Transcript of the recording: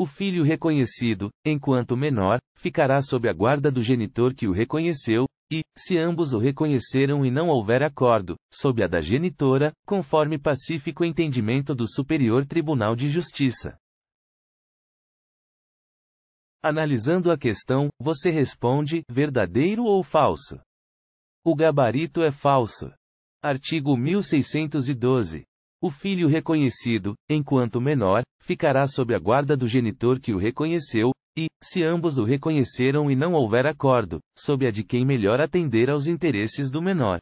O filho reconhecido, enquanto menor, ficará sob a guarda do genitor que o reconheceu, e, se ambos o reconheceram e não houver acordo, sob a da genitora, conforme pacífico entendimento do Superior Tribunal de Justiça. Analisando a questão, você responde: verdadeiro ou falso? O gabarito é falso. Artigo 1612. O filho reconhecido, enquanto menor, ficará sob a guarda do genitor que o reconheceu, e, se ambos o reconheceram e não houver acordo, sob a de quem melhor atender aos interesses do menor.